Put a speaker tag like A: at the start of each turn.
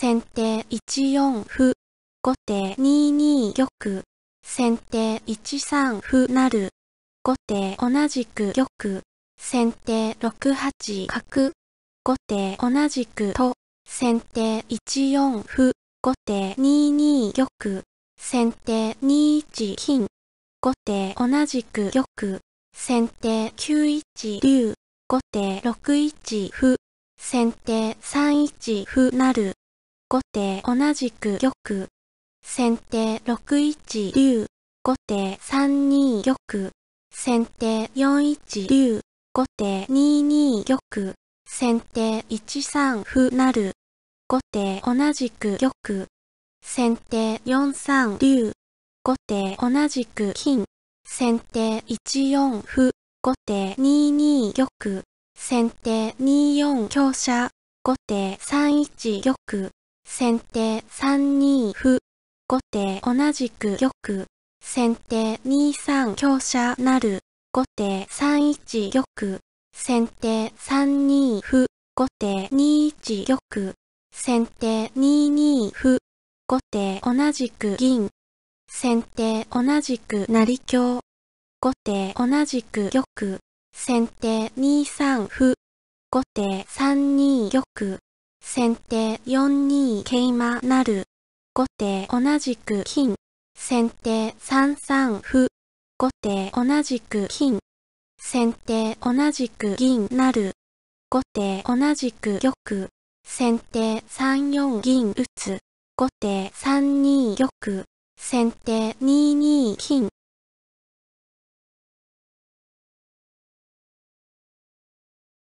A: 先手1四歩。後手2二玉。先手1三
B: 歩なる。後手同じく玉。先手6八角。後手同じくと。先手1四歩。後手2二玉。先手2一金。後手同じく玉。先手9一竜。後手6一歩。先手3一歩なる。後手同じく玉。先手6一竜。後手3二玉。先手4一竜。後手2二玉。先手1三歩成。後手同じく玉。先手4三竜。後手同じく金。先手1四歩。後手2二玉。先手2四香車。後手3一玉。先手3二歩。後手同じく玉。先手2三香車なる。後手3一玉。先手3二歩。後手2一玉。先手2二歩。後手同じく銀。先手同じく成香。後手同じく玉。先手2三歩。後手3二玉。先手4二桂馬なる。後手同じく金。先手3三歩。後手同じく金。先手同じく銀なる。後手同じく玉。先手3四銀打つ。後
A: 手3二玉。先手2二金。